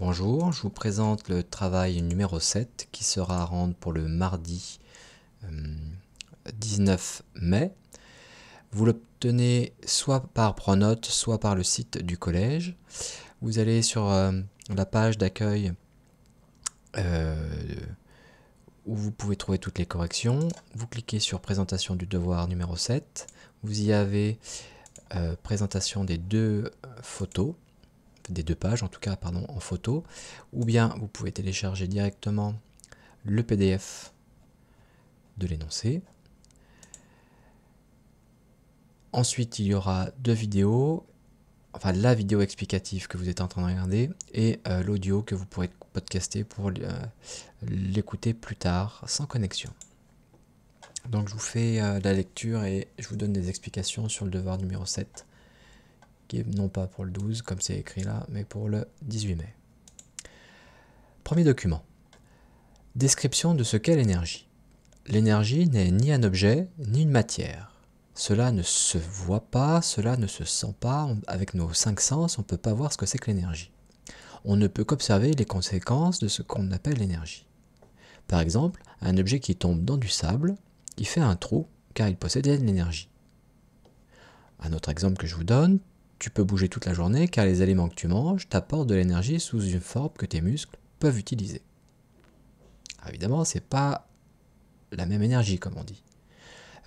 Bonjour, je vous présente le travail numéro 7 qui sera à rendre pour le mardi 19 euh, mai. Vous l'obtenez soit par Pronote, soit par le site du collège. Vous allez sur euh, la page d'accueil euh, où vous pouvez trouver toutes les corrections. Vous cliquez sur présentation du devoir numéro 7. Vous y avez présentation des deux photos des deux pages en tout cas, pardon, en photo, ou bien vous pouvez télécharger directement le PDF de l'énoncé. Ensuite, il y aura deux vidéos, enfin la vidéo explicative que vous êtes en train de regarder et euh, l'audio que vous pourrez podcaster pour euh, l'écouter plus tard sans connexion. Donc je vous fais euh, la lecture et je vous donne des explications sur le devoir numéro 7 non pas pour le 12 comme c'est écrit là, mais pour le 18 mai. Premier document. Description de ce qu'est l'énergie. L'énergie n'est ni un objet, ni une matière. Cela ne se voit pas, cela ne se sent pas. Avec nos cinq sens, on ne peut pas voir ce que c'est que l'énergie. On ne peut qu'observer les conséquences de ce qu'on appelle l'énergie. Par exemple, un objet qui tombe dans du sable, il fait un trou car il possédait de l'énergie. Un autre exemple que je vous donne, tu peux bouger toute la journée car les aliments que tu manges t'apportent de l'énergie sous une forme que tes muscles peuvent utiliser. Alors ah, évidemment, c'est pas la même énergie comme on dit.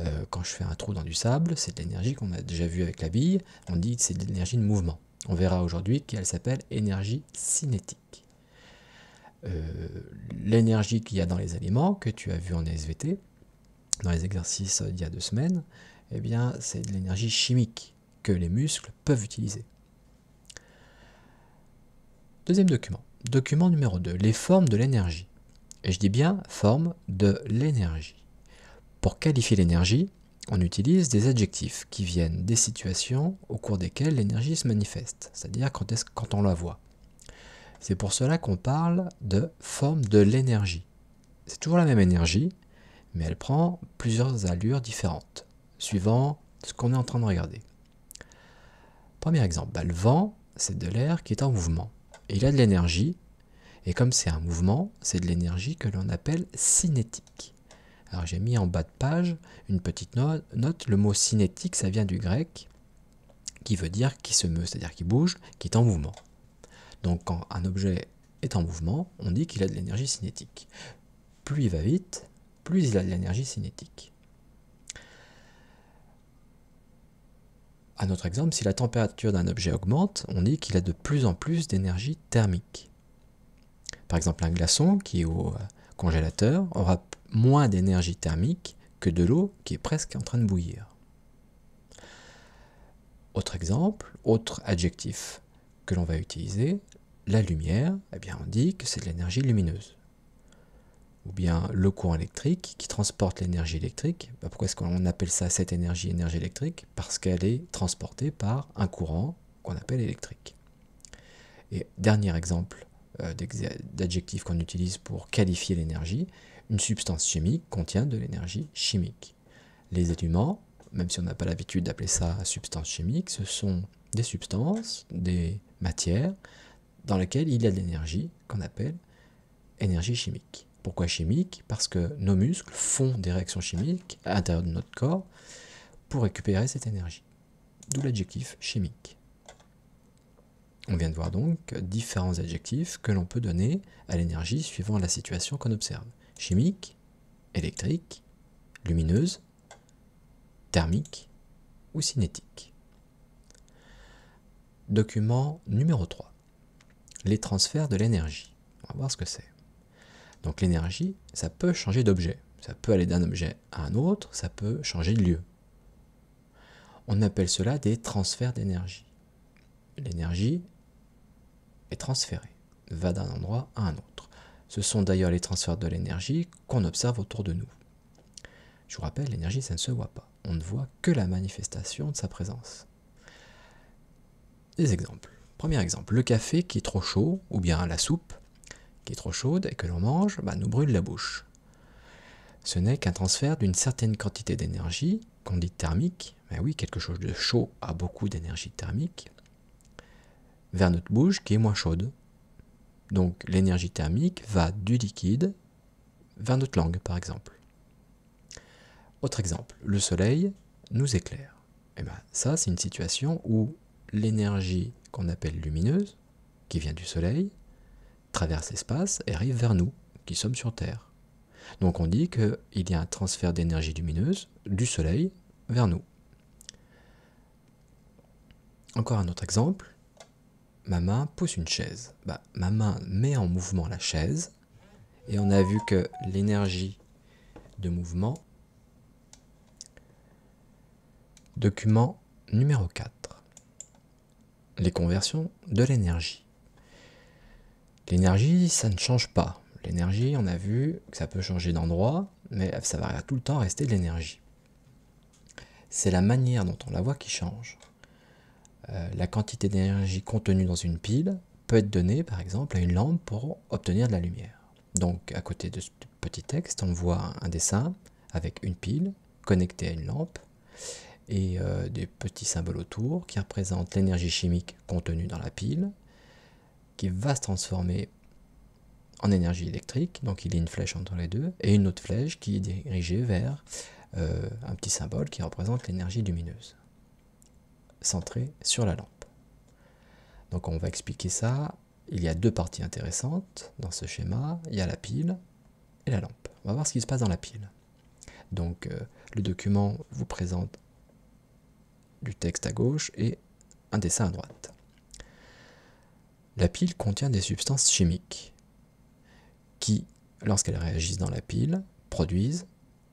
Euh, quand je fais un trou dans du sable, c'est de l'énergie qu'on a déjà vu avec la bille, on dit que c'est de l'énergie de mouvement. On verra aujourd'hui qu'elle s'appelle énergie cinétique. Euh, l'énergie qu'il y a dans les aliments que tu as vu en SVT, dans les exercices d'il y a deux semaines, eh bien, c'est de l'énergie chimique que les muscles peuvent utiliser. Deuxième document. Document numéro 2. Les formes de l'énergie. Et je dis bien forme de l'énergie. Pour qualifier l'énergie, on utilise des adjectifs qui viennent des situations au cours desquelles l'énergie se manifeste, c'est-à-dire quand, quand on la voit. C'est pour cela qu'on parle de forme de l'énergie. C'est toujours la même énergie, mais elle prend plusieurs allures différentes, suivant ce qu'on est en train de regarder. Premier exemple, bah, le vent, c'est de l'air qui est en mouvement. Il a de l'énergie, et comme c'est un mouvement, c'est de l'énergie que l'on appelle cinétique. Alors j'ai mis en bas de page une petite note, le mot cinétique, ça vient du grec, qui veut dire qui se meut, c'est-à-dire qui bouge, qui est en mouvement. Donc quand un objet est en mouvement, on dit qu'il a de l'énergie cinétique. Plus il va vite, plus il a de l'énergie cinétique. Un autre exemple, si la température d'un objet augmente, on dit qu'il a de plus en plus d'énergie thermique. Par exemple, un glaçon qui est au euh, congélateur aura moins d'énergie thermique que de l'eau qui est presque en train de bouillir. Autre exemple, autre adjectif que l'on va utiliser, la lumière, eh bien on dit que c'est de l'énergie lumineuse ou bien le courant électrique qui transporte l'énergie électrique. Bah, pourquoi est-ce qu'on appelle ça cette énergie énergie électrique Parce qu'elle est transportée par un courant qu'on appelle électrique. Et dernier exemple euh, d'adjectif qu'on utilise pour qualifier l'énergie, une substance chimique contient de l'énergie chimique. Les éléments, même si on n'a pas l'habitude d'appeler ça substance chimique, ce sont des substances, des matières dans lesquelles il y a de l'énergie qu'on appelle énergie chimique. Pourquoi chimique Parce que nos muscles font des réactions chimiques à l'intérieur de notre corps pour récupérer cette énergie. D'où l'adjectif chimique. On vient de voir donc différents adjectifs que l'on peut donner à l'énergie suivant la situation qu'on observe. Chimique, électrique, lumineuse, thermique ou cinétique. Document numéro 3. Les transferts de l'énergie. On va voir ce que c'est. Donc l'énergie, ça peut changer d'objet. Ça peut aller d'un objet à un autre, ça peut changer de lieu. On appelle cela des transferts d'énergie. L'énergie est transférée, va d'un endroit à un autre. Ce sont d'ailleurs les transferts de l'énergie qu'on observe autour de nous. Je vous rappelle, l'énergie, ça ne se voit pas. On ne voit que la manifestation de sa présence. Des exemples. Premier exemple, le café qui est trop chaud, ou bien la soupe, qui est trop chaude et que l'on mange, bah, nous brûle la bouche. Ce n'est qu'un transfert d'une certaine quantité d'énergie, qu'on dit thermique, mais oui, quelque chose de chaud a beaucoup d'énergie thermique, vers notre bouche qui est moins chaude. Donc l'énergie thermique va du liquide vers notre langue, par exemple. Autre exemple, le soleil nous éclaire. Et eh bien ça, c'est une situation où l'énergie qu'on appelle lumineuse, qui vient du soleil, traverse l'espace et arrive vers nous, qui sommes sur Terre. Donc on dit qu'il y a un transfert d'énergie lumineuse du Soleil vers nous. Encore un autre exemple. Ma main pousse une chaise. Bah, ma main met en mouvement la chaise. Et on a vu que l'énergie de mouvement. Document numéro 4. Les conversions de l'énergie. L'énergie, ça ne change pas. L'énergie, on a vu que ça peut changer d'endroit, mais ça va tout le temps rester de l'énergie. C'est la manière dont on la voit qui change. Euh, la quantité d'énergie contenue dans une pile peut être donnée, par exemple, à une lampe pour obtenir de la lumière. Donc, à côté de ce petit texte, on voit un dessin avec une pile connectée à une lampe et euh, des petits symboles autour qui représentent l'énergie chimique contenue dans la pile, qui va se transformer en énergie électrique, donc il y a une flèche entre les deux, et une autre flèche qui est dirigée vers euh, un petit symbole qui représente l'énergie lumineuse, centrée sur la lampe. Donc on va expliquer ça. Il y a deux parties intéressantes dans ce schéma. Il y a la pile et la lampe. On va voir ce qui se passe dans la pile. Donc euh, le document vous présente du texte à gauche et un dessin à droite. La pile contient des substances chimiques qui, lorsqu'elles réagissent dans la pile, produisent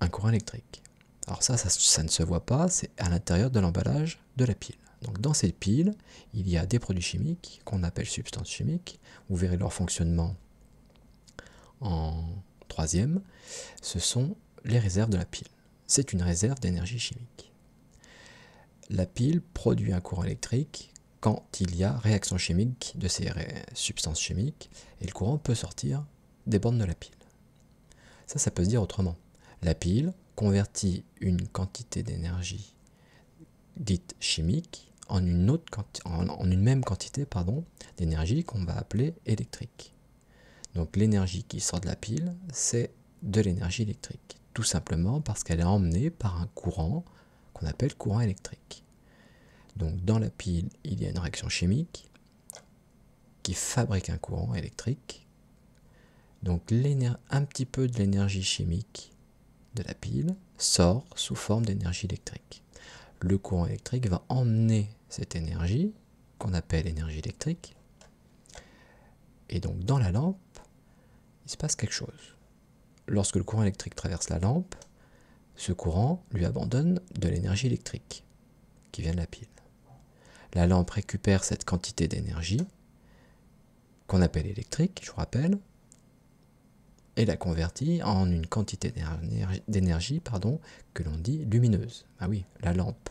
un courant électrique. Alors ça, ça, ne se voit pas, c'est à l'intérieur de l'emballage de la pile. Donc dans cette pile, il y a des produits chimiques qu'on appelle substances chimiques. Vous verrez leur fonctionnement en troisième. Ce sont les réserves de la pile. C'est une réserve d'énergie chimique. La pile produit un courant électrique quand il y a réaction chimique de ces substances chimiques et le courant peut sortir des bornes de la pile. Ça, ça peut se dire autrement. La pile convertit une quantité d'énergie dite chimique en une, en une même quantité d'énergie qu'on va appeler électrique. Donc l'énergie qui sort de la pile, c'est de l'énergie électrique, tout simplement parce qu'elle est emmenée par un courant qu'on appelle courant électrique. Donc dans la pile, il y a une réaction chimique qui fabrique un courant électrique. Donc un petit peu de l'énergie chimique de la pile sort sous forme d'énergie électrique. Le courant électrique va emmener cette énergie, qu'on appelle énergie électrique, et donc dans la lampe, il se passe quelque chose. Lorsque le courant électrique traverse la lampe, ce courant lui abandonne de l'énergie électrique qui vient de la pile. La lampe récupère cette quantité d'énergie, qu'on appelle électrique, je vous rappelle, et la convertit en une quantité d'énergie pardon, que l'on dit lumineuse. Ah oui, la lampe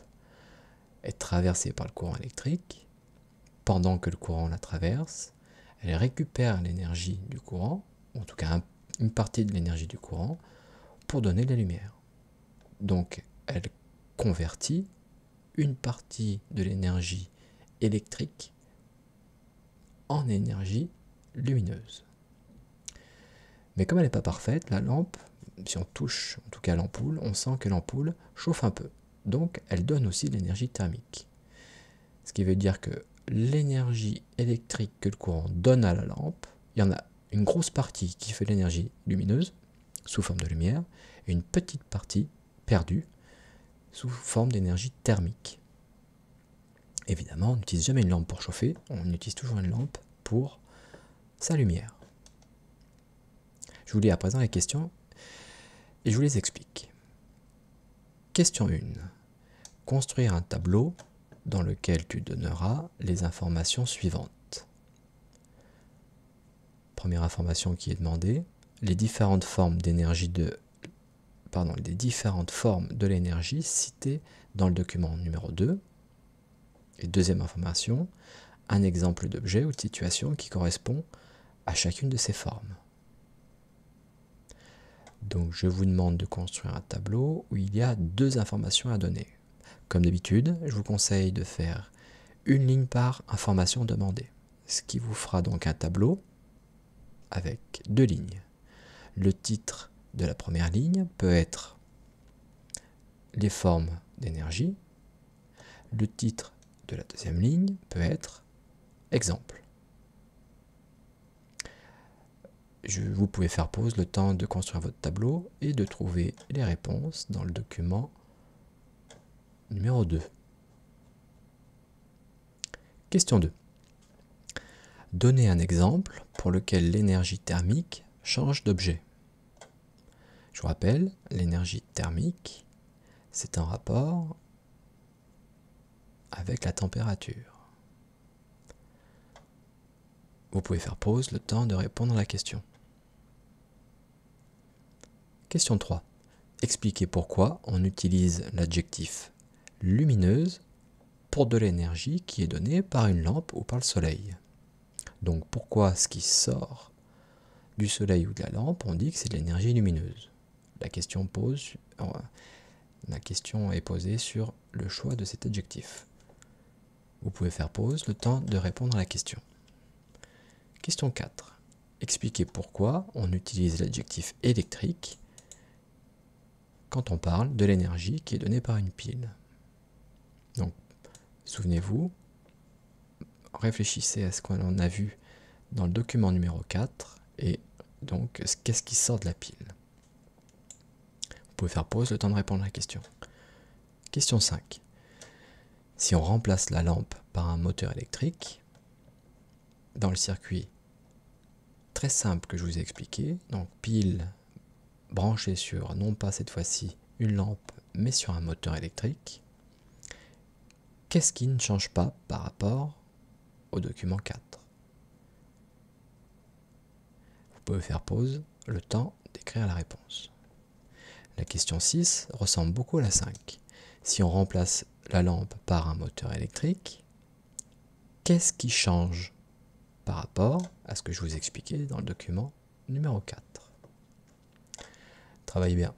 est traversée par le courant électrique. Pendant que le courant la traverse, elle récupère l'énergie du courant, en tout cas une partie de l'énergie du courant, pour donner de la lumière. Donc elle convertit une partie de l'énergie électrique en énergie lumineuse. Mais comme elle n'est pas parfaite, la lampe, si on touche en tout cas l'ampoule, on sent que l'ampoule chauffe un peu. Donc elle donne aussi de l'énergie thermique. Ce qui veut dire que l'énergie électrique que le courant donne à la lampe, il y en a une grosse partie qui fait l'énergie lumineuse sous forme de lumière et une petite partie perdue sous forme d'énergie thermique. Évidemment, on n'utilise jamais une lampe pour chauffer, on utilise toujours une lampe pour sa lumière. Je vous lis à présent les questions et je vous les explique. Question 1. Construire un tableau dans lequel tu donneras les informations suivantes. Première information qui est demandée, les différentes formes d'énergie de pardon, les différentes formes de l'énergie citées dans le document numéro 2 deuxième information, un exemple d'objet ou de situation qui correspond à chacune de ces formes. Donc je vous demande de construire un tableau où il y a deux informations à donner. Comme d'habitude, je vous conseille de faire une ligne par information demandée, ce qui vous fera donc un tableau avec deux lignes. Le titre de la première ligne peut être les formes d'énergie, le titre de la deuxième ligne peut être exemple. Je, vous pouvez faire pause le temps de construire votre tableau et de trouver les réponses dans le document numéro 2. Question 2. Donnez un exemple pour lequel l'énergie thermique change d'objet. Je vous rappelle, l'énergie thermique, c'est un rapport avec la température. Vous pouvez faire pause le temps de répondre à la question. Question 3. Expliquez pourquoi on utilise l'adjectif lumineuse pour de l'énergie qui est donnée par une lampe ou par le soleil. Donc pourquoi ce qui sort du soleil ou de la lampe, on dit que c'est de l'énergie lumineuse. La question, euh, la question est posée sur le choix de cet adjectif. Vous pouvez faire pause, le temps de répondre à la question. Question 4. Expliquez pourquoi on utilise l'adjectif électrique quand on parle de l'énergie qui est donnée par une pile. Donc, souvenez-vous, réfléchissez à ce qu'on a vu dans le document numéro 4 et donc qu'est-ce qui sort de la pile. Vous pouvez faire pause, le temps de répondre à la question. Question 5. Si on remplace la lampe par un moteur électrique, dans le circuit très simple que je vous ai expliqué, donc pile branchée sur, non pas cette fois-ci une lampe, mais sur un moteur électrique, qu'est-ce qui ne change pas par rapport au document 4 Vous pouvez faire pause, le temps d'écrire la réponse. La question 6 ressemble beaucoup à la 5. Si on remplace la lampe par un moteur électrique, qu'est-ce qui change par rapport à ce que je vous expliquais dans le document numéro 4 Travaillez bien.